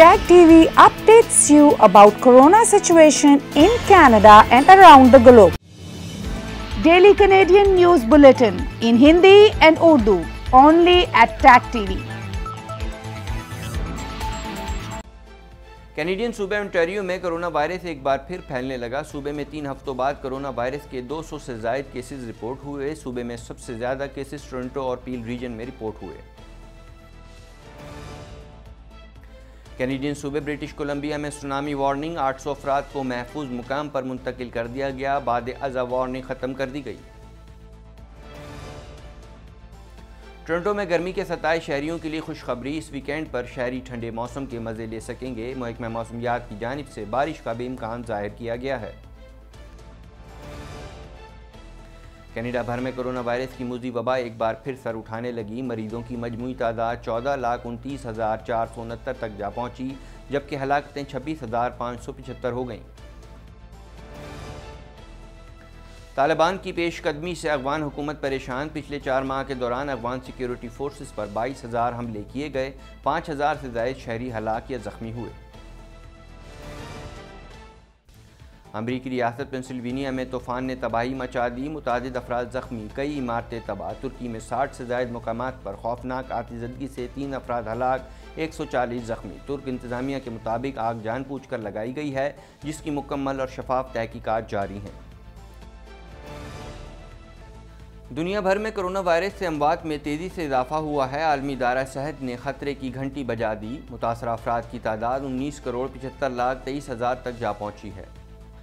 Tag TV updates you about corona situation in Canada and around the globe. Daily Canadian News Bulletin in Hindi and Urdu only at Tag TV. Canadian सूबे Ontario में corona virus एक बार फिर फैलने लगा सूबे में तीन हफ्तों बाद कोरोना वायरस के 200 से जायद केसेस रिपोर्ट हुए सूबे में सबसे ज़्यादा केसेस टोरंटो और पील रीजन में रिपोर्ट हुए कैनेडियन सूबे ब्रिटिश कोलंबिया में सुनामी वार्निंग 800 सौ अफराद को महफूज मुकाम पर मुंतकिल कर दिया गया बाद अजा वार्निंग ख़त्म कर दी गई टोरंटो में गर्मी के सताए शहरीों के लिए खुशखबरी इस वीकेंड पर शहरी ठंडे मौसम के मज़े ले सकेंगे महकमा मौसमियात की जानब से बारिश का भी इम्कान ज़ाहिर किया गया है कनाडा भर में कोरोना वायरस की मुजी वबा एक बार फिर सर उठाने लगी मरीजों की मजमू तादाद चौदह लाख उनतीस हज़ार चार सौ उनहत्तर तक जा पहुंची जबकि हलाकतें छब्बीस हज़ार पाँच सौ पचहत्तर हो गईं तालिबान की पेशकदमी से अफगान हुकूमत परेशान पिछले चार माह के दौरान अफगान सिक्योरिटी फ़ोर्सेज पर बाईस हज़ार हमले किए गए पाँच हज़ार से ज्यादा शहरी हलाक या ज़ख्मी हुए अमरीकी रियासत पेंसिल्वेनिया में तूफ़ान ने तबाही मचा दी मुतद अफराद ज़ख्मी कई इमारतें तबाह तुर्की में साठ से जायद मकाम पर खौफनाक आतिजदगी से तीन अफराद हलाक एक सौ चालीस ज़ख्मी तुर्क इंतज़ामिया के मुताबिक आग जान पूछ कर लगाई गई है जिसकी मुकम्मल और शफाफ तहकीक़त जारी हैं दुनिया भर में कोरोना वायरस से अमवात में तेज़ी से इजाफा हुआ है आलमी दारा सेहत ने खतरे की घंटी बजा दी मुतासर अफराद की तादाद उन्नीस करोड़ पचहत्तर लाख तेईस हज़ार तक जा पहुँची है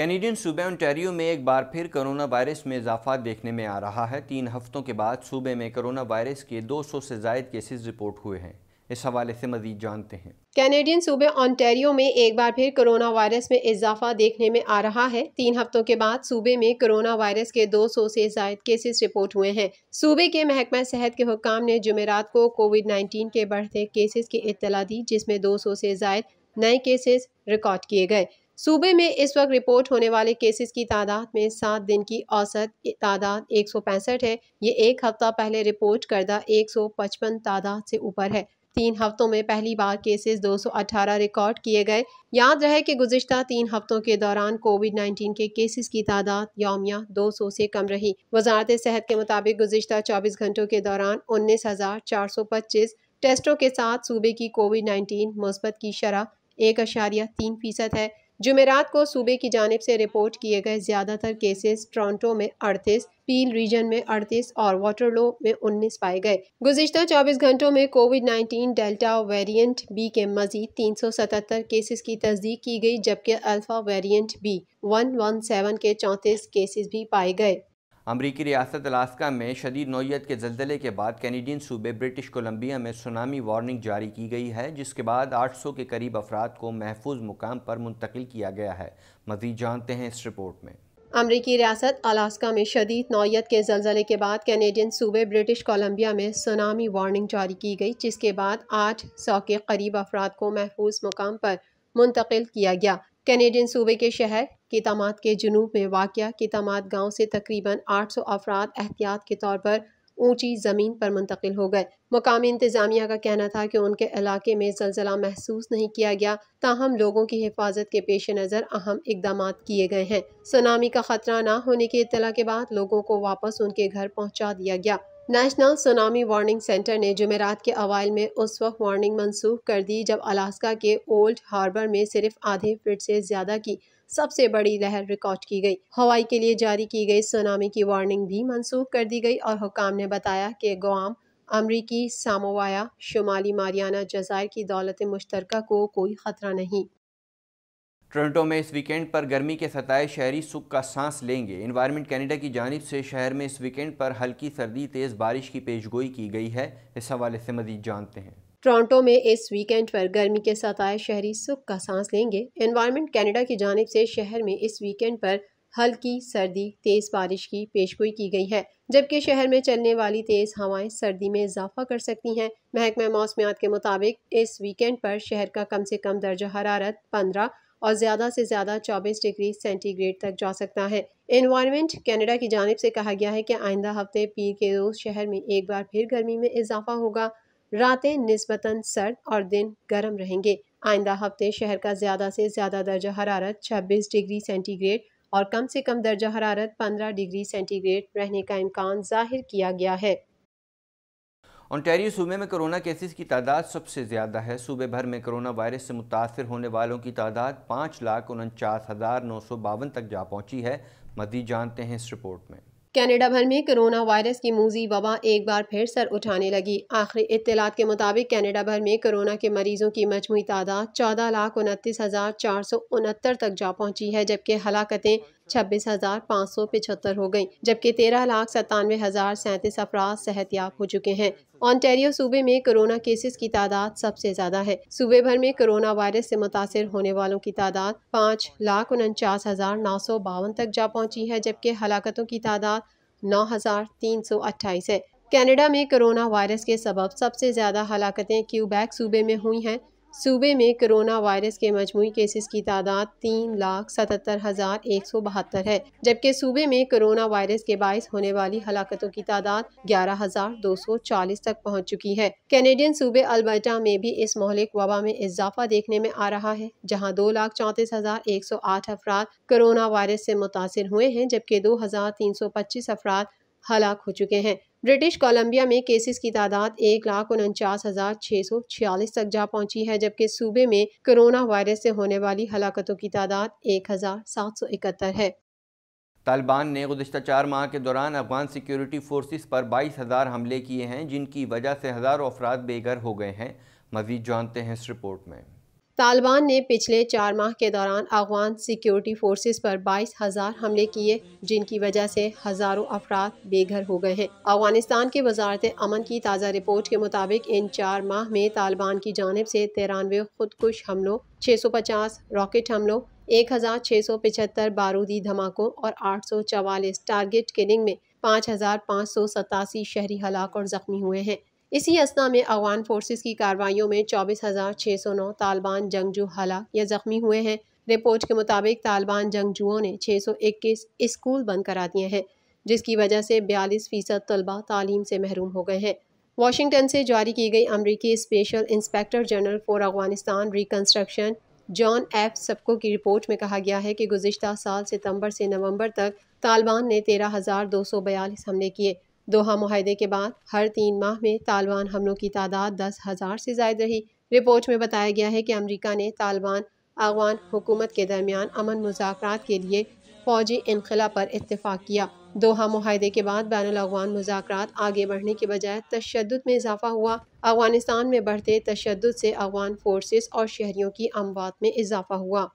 कैनेडियन सूबे ओंटेरियो में एक बार फिर कोरोना वायरस में इजाफा देखने में आ रहा है तीन हफ्तों के बाद सूबे में कोरोना वायरस के 200 से जायद केसेस रिपोर्ट हुए हैं इस हवाले से मजीद जानते हैं कैनेडियन सूबे ऑन्टेरियो में एक बार फिर कोरोना वायरस में इजाफा देखने में आ रहा है तीन हफ्तों के बाद सूबे में कोरोना वायरस के 200 से जायद केसेस रिपोर्ट हुए हैं सूबे के महकमा सेहत के हुकाम ने जुमेरात को कोविड 19 के बढ़ते केसेस की इतला दी जिसमें सौ से जायद नए केसेस रिकॉर्ड किए गए सूबे में इस वक्त रिपोर्ट होने वाले केसेस की तादाद में सात दिन की औसत तादाद एक है ये एक हफ्ता पहले रिपोर्ट करदा 155 तादाद से ऊपर है तीन हफ्तों में पहली बार केसेस 218 रिकॉर्ड किए गए याद रहे कि गुजशत तीन हफ्तों के दौरान कोविड 19 के केसेस की तादाद योमिया 200 से कम रही वजारत सेहत के मुताबिक गुजशत 24 घंटों के दौरान उन्नीस हजार चार सौ पच्चीस टेस्टों के साथ सूबे की कोविड 19 मुस्बत की शरह एक अशारिया तीन फीसद है जुमेरात को सूबे की जानब से रिपोर्ट किए गए ज़्यादातर केसेस टोरंटो में अड़तीस पील रीजन में अड़तीस और वाटरलो में उन्नीस पाए गए गुजशत चौबीस घंटों में Covid nineteen delta variant B के मजीद तीन सौ सतहत्तर केसेस की तस्दीक की गई जबकि alpha variant B one one seven के चौंतीस केसेस भी पाए गए अमरीकी रियासत अलास्का में शदीद नौीयत के जल्जले के बाद कैनेडियन सूबे ब्रिटिश कोलंबिया में सुनामी वार्निंग जारी की गई है जिसके बाद 800 के करीब अफराद को महफूज मुकाम पर मुंतकिल किया गया है मजीद जानते हैं इस रिपोर्ट में अमरीकी रियासत अलास्का में शदीद नौीयत के जलजले के बाद कैनेडियन सूबे ब्रिटिश कोलंबिया में सुनामी वार्निंग जारी की गई जिसके बाद आठ सौ के करीब अफराद को महफूज मुकाम पर मुंतकिल किया गया कैनेडियन सूबे के शहर कीतामात के जनूब में वाक़ कीतामात गांव से तकरीबन 800 अफराद एहतियात के तौर पर ऊंची ज़मीन पर मुंतकिल हो गए मकामी इंतज़ामिया का कहना था कि उनके इलाके में जलजिला महसूस नहीं किया गया ताहम लोगों की हिफाजत के पेश नज़र अहम इकदाम किए गए हैं सुनामी का ख़तरा न होने की इतला के बाद लोगों को वापस उनके घर पहुँचा दिया गया नेशनल सुनामी वार्निंग सेंटर ने जमेरात के अवाइल में उस वक्त वार्निंग मनसूख कर दी जब अलास्का के ओल्ड हार्बर में सिर्फ आधे फीट से ज़्यादा की सबसे बड़ी लहर रिकॉर्ड की गई हवाई के लिए जारी की गई सुनामी की वार्निंग भी मनसूख कर दी गई और हुकाम ने बताया कि गुआम अमरीकी सामोवाया शुमाली मारियाना जजायर की दौलत मुश्तरक को कोई ख़तरा नहीं टोरंटो में इस वीकेंड पर गर्मी के सताए शहरी सुख का सांस लेंगे इन्वायरमेंट कैनेडा की जानब से शहर में इस वीकेंड पर हल्की सर्दी तेज़ बारिश की पेशगोई की गई है इस हवाले से मजीद जानते हैं टोरंटो में इस वीकेंड पर गर्मी के सताए शहरी सुख का सांस लेंगे एनवायरनमेंट कनाडा की जानब से शहर में इस वीकेंड पर हल्की सर्दी तेज़ बारिश की पेशगोई की गई है जबकि शहर में चलने वाली तेज़ हवाएं सर्दी में इजाफा कर सकती हैं महकमा मौसमियात के मुताबिक इस वीकेंड पर शहर का कम से कम दर्जा हरारत पंद्रह और ज़्यादा से ज़्यादा 24 डिग्री सेंटीग्रेड तक जा सकता है इन्वायरमेंट कनाडा की जानब से कहा गया है कि आइंदा हफ्ते पीर के रोज़ शहर में एक बार फिर गर्मी में इजाफा होगा रातें नस्बता सर्द और दिन गर्म रहेंगे आइंदा हफ्ते शहर का ज़्यादा से ज़्यादा दर्जा हरारत छब्बीस डिग्री सेंटीग्रेड और कम से कम दर्जा हरारत पंद्रह डिग्री सेंटीग्रेड रहने का इम्कान जाहिर किया गया है ऑनटेरियो सूबे में कोरोना केसेस की तादाद सबसे ज़्यादा है सूबे भर में कोरोना वायरस से मुतासर होने वालों की तादाद पाँच लाख उनचास हज़ार नौ सौ बावन तक जा पहुँची है मजीद जानते हैं इस रिपोर्ट में कनाडा भर में कोरोना वायरस की मूजी वबा एक बार फिर सर उठाने लगी आखिरी इतलात के मुताबिक कनाडा भर में कोरोना के मरीजों की मजमू तादाद चौदह लाख उनतीस हज़ार चार सौ उनहत्तर तक जा पहुंची है जबकि हलाकतें छब्बीस हज़ार पाँच सौ पिछहत्तर हो गयी जबकि तेरह लाख सत्तानवे हज़ार सैंतीस अफराज सेहतियाब हो चुके हैं ऑन्टेरियो सूबे में कोरोना केसेस की तादाद सबसे ज्यादा है सूबे भर में कोरोना वायरस से मुतासर होने वालों की तादाद पाँच लाख उनचास हजार नौ सौ बावन तक जा पहुंची है जबकि हलाकतों की तादाद नौ हजार तीन सौ अट्ठाईस है कनाडा में कोरोना वायरस के सबब सबसे ज्यादा हलाकतें क्यूबैक सूबे में हुई हैं सूबे में कोरोना वायरस के मजमू केसेस की तादाद तीन लाख सतहत्तर हज़ार एक सौ बहत्तर है जबकि सूबे में कोरोना वायरस के बायस होने वाली हलाकतों की तादाद ग्यारह हज़ार दो सौ चालीस तक पहुँच चुकी है कैनेडियन सूबे अल्बर्टा में भी इस मोहलिक वबा में इजाफा देखने में आ रहा है जहाँ दो लाख चौंतीस हज़ार एक सौ आठ अफराद कोरोना वायरस से मुतासर हुए हैं जबकि दो हज़ार तीन सौ पच्चीस अफराद हलाक हो चुके हैं ब्रिटिश कोलंबिया में केसेस की तादाद एक लाख उनचास हज़ार छः सौ छियालीस तक जा पहुंची है जबकि सूबे में कोरोना वायरस से होने वाली हलाकतों की तादाद एक हज़ार सात सौ इकहत्तर है तालिबान ने गुजशत चार माह के दौरान अफगान सिक्योरिटी फोर्सेस पर बाईस हज़ार हमले किए हैं जिनकी वजह से हज़ारों अफराद बेघर हो गए हैं मजीद जानते हैं इस रिपोर्ट में तालिबान ने पिछले चार माह के दौरान अफगान सिक्योरिटी फोर्सेस पर बाईस हजार हमले किए जिनकी वजह से हजारों अफराद बेघर हो गए हैं अफगानिस्तान के वजारत अमन की ताज़ा रिपोर्ट के मुताबिक इन चार माह में तालिबान की जानब से तिरानवे खुदकुश हमलों 650 रॉकेट हमलों 1675 बारूदी धमाकों और चवालीस टारगेट किलिंग में पाँच हज़ार पाँच सौ सतासी शहरी हलाक और ज़ख्मी हुए हैं इसी असना में अफगान फोर्सेस की कार्रवाइयों में चौबीस हज़ार छः सौ नौ तालिबान जंगजू हला या ज़ख्मी हुए हैं रिपोर्ट के मुताबिक तालिबान जंगजुओं ने छः सौ इक्कीस स्कूल बंद करा दिए हैं जिसकी वजह से बयालीस फ़ीसद तलबा तालीम से महरूम हो गए हैं वाशिंगटन से जारी की गई अमरीकी special inspector general for Afghanistan reconstruction John F Sopko की रिपोर्ट में कहा गया है कि गुजशत साल सितंबर से नवंबर तक तालिबान ने तेरह हज़ार दो सौ बयालीस हमले किए दोहा माहे के बाद हर तीन माह में तालिबान हमलों की तादाद दस हज़ार से जायद रही रिपोर्ट में बताया गया है कि अमरीका ने तालिबान अफगान हुकूमत के दरमियान अमन मुजाकर के लिए फौजी इनखला पर इतफाक़ किया दोहा माहे के बाद बैन अवान मुजाकर आगे बढ़ने के बजाय तशद में इजाफा हुआ अफगानिस्तान में बढ़ते तशद से अफगान फोर्सेस और शहरीों की अमवात में इजाफा हुआ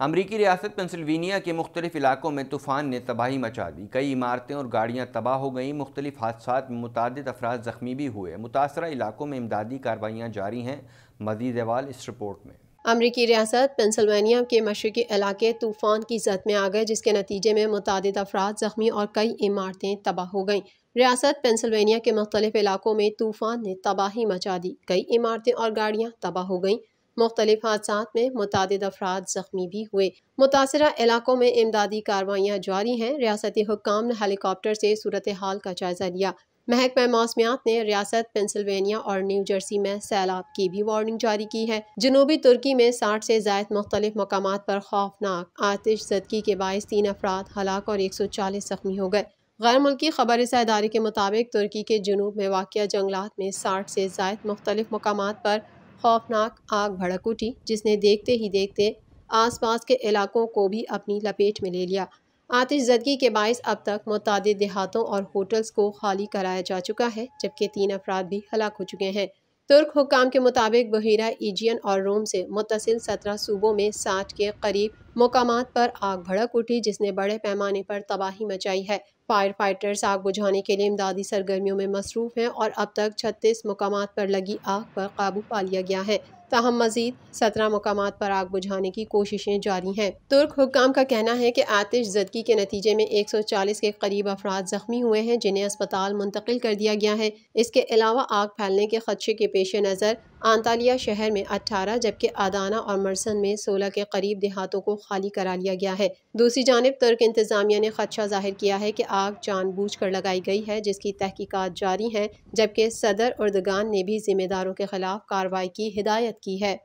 अमरीकी रियासत पेंसिल्वेनिया के मुख्तलिफ इलाकों में तूफ़ान ने तबाही मचा दी कई इमारतें और गाड़ियाँ तबाह हो गईं मुख्तलिफ हादसा में मुतद अफराज ज़ख्मी भी हुए मुतासर इलाकों में इमदादी कार्रवाइयाँ जारी हैं मजीद अवाल इस रिपोर्ट में अमरीकी रियासत पेंसिल्वेनिया के मशरकी इलाके तूफ़ान की जद में आ गए जिसके नतीजे में मुतद अफराज़ ज़ख्मी और कई इमारतें तबाह हो गईं रियासत पेंसिल्वेनिया के मुख्तलिफ इलाकों में तूफ़ान ने तबाही मचा दी कई इमारतें और गाड़ियाँ तबाह हो गईं मुख्तलिफ हादसा में मुतद अफराद जख्मी भी हुए मुतासर इलाकों में इमदादी कार्रवाइयाँ जारी हैं रियासती हुकाम ने हेलीकॉप्टर से सूरत हाल का जायजा लिया महकमा मौसमियात ने रियासत पेंसिल्वेनिया और न्यू जर्सी में सैलाब की भी वार्निंग जारी की है जनूबी तुर्की में साठ से जायद मुख्तलिफ मकाम पर खौफनाक आतिश जदगी के बायस तीन अफराद हलाक और एक सौ चालीस जख्मी हो गए गैर मुल्की खबर अदारे के मुताबिक तुर्की के जनूब में वाक़ जंगलात में साठ से जायद मुख्तलिफ मकाम पर खौफनाक आग भड़क उठी जिसने देखते ही देखते आसपास के इलाकों को भी अपनी लपेट में ले लिया आतिश जदगी के बायस अब तक मुतद देहातों और होटल्स को खाली कराया जा चुका है जबकि तीन अफराद भी हलाक हो चुके हैं तुर्क हुकाम के मुताबिक बहिरा ईजियन और रोम से मुतसिल सत्रह सूबों में साठ के करीब मकाम पर आग भड़क उठी जिसने बड़े पैमाने पर तबाही मचाई है फायर फाइटर्स आग बुझाने के लिए इमदादी सरगर्मियों में मसरूफ़ हैं और अब तक छत्तीस मकाम पर लगी आग पर काबू पा लिया गया है ताहम मजीद सत्रह मकाम पर आग बुझाने की कोशिशें जारी हैं तुर्क हुकाम का कहना है कि आतिश जदगी के नतीजे में एक सौ चालीस के करीब अफराद जख्मी हुए हैं जिन्हें अस्पताल मुंतकिल कर दिया गया है इसके अलावा आग फैलने के खदशे के पेश नज़र आंतालिया शहर में 18 जबकि आदाना और मरसन में 16 के करीब देहातों को खाली करा लिया गया है दूसरी जानब तुर्क इंतजामिया ने खदशा जाहिर किया है कि आग बूझ कर लगाई गई है जिसकी तहकीकत जारी है जबकि सदर उर्दगान ने भी जिम्मेदारों के खिलाफ कार्रवाई की हिदायत की है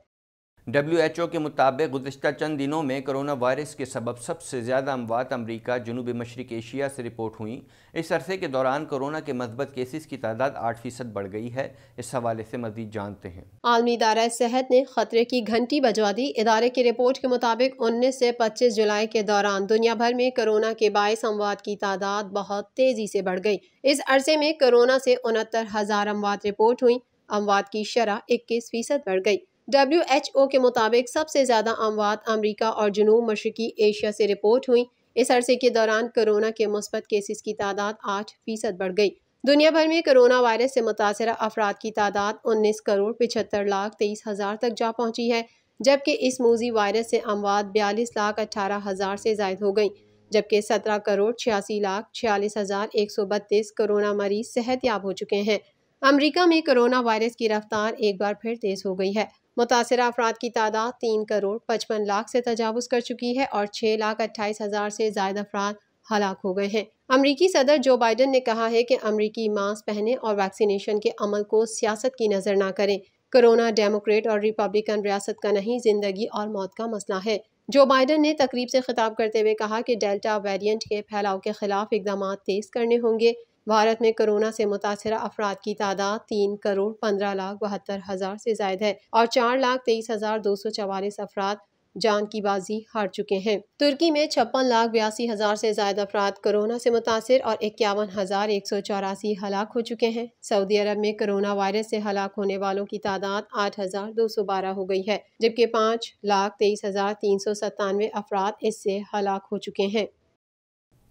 डब्ल्यू के मुताबिक गुजशत चंद दिनों में करोना वायरस के सबब सबसे ज़्यादा अमवात अमरीका जनूब मशरक एशिया से रिपोर्ट हुई इस अरसे के दौरान कोरोना के मजबत केसेस की तादाद आठ फीसद बढ़ गई है इस हवाले से मजीद जानते हैं आलमी इदारा सेहत ने खतरे की घंटी बजवा दी इदारे की रिपोर्ट के मुताबिक उन्नीस से पच्चीस जुलाई के दौरान दुनिया भर में करोना के बायस अमवात की तादाद बहुत तेज़ी से बढ़ गई इस अरसे में करोना से उनहत्तर हज़ार अमवात रिपोर्ट हुई अमवात की शरह इक्कीस फीसद बढ़ गई डब्ल्यू के मुताबिक सबसे ज़्यादा अमवात अमरीका और जनूब मशरकी एशिया से रिपोर्ट हुई इस अरसे के दौरान कोरोना के मुस्बत केसेस की तादाद आठ फीसद बढ़ गई दुनिया भर में कोरोना वायरस से मुतासर अफराद की तादाद उन्नीस करोड़ पिछहत्तर लाख तेईस हज़ार तक जा पहुँची है जबकि इस मूजी वायरस से अमवात बयालीस लाख अठारह हज़ार से जायद हो गई जबकि सत्रह करोड़ छियासी लाख छियालीस हज़ार एक सौ बत्तीस कोरोना मरीज सेहत याब हो चुके हैं अमेरिका में कोरोना वायरस की रफ्तार एक बार फिर तेज़ हो गई है मुतासर अफराद की तादाद तीन करोड़ पचपन लाख से तजावज़ कर चुकी है और छः लाख अट्ठाईस हज़ार से ज्यादा अफराद हलाक हो गए हैं अमरीकी सदर जो बाइडन ने कहा है कि अमरीकी मास्क पहने और वैक्सीनेशन के अमल को सियासत की नज़र ना करें कोरोना डेमोक्रेट और रिपब्लिकन रियासत का नहीं जिंदगी और मौत का मसला है जो बाइडन ने तकरीब से खिताब करते हुए कहा कि डेल्टा वेरिएंट के फैलाव के खिलाफ इकदाम तेज़ करने होंगे भारत में कोरोना से मुतासर अफराद की तादाद तीन करोड़ पंद्रह लाख बहत्तर हज़ार से जायद है और चार लाख तेईस हज़ार दो सौ चवालीस अफराद जान की बाजी हार चुके हैं तुर्की में छप्पन लाख बयासी हज़ार से ज्यादा अफराद कोरोना से मुतासर और इक्यावन हज़ार एक सौ चौरासी हलाक हो चुके हैं सऊदी अरब में कोरोना वायरस से हलाक होने वालों की तादाद आठ हज़ार दो सौ बारह हो गई है जबकि पाँच लाख तेईस हज़ार तीन सौ सत्तानवे अफराद इससे हलाक हो चुके हैं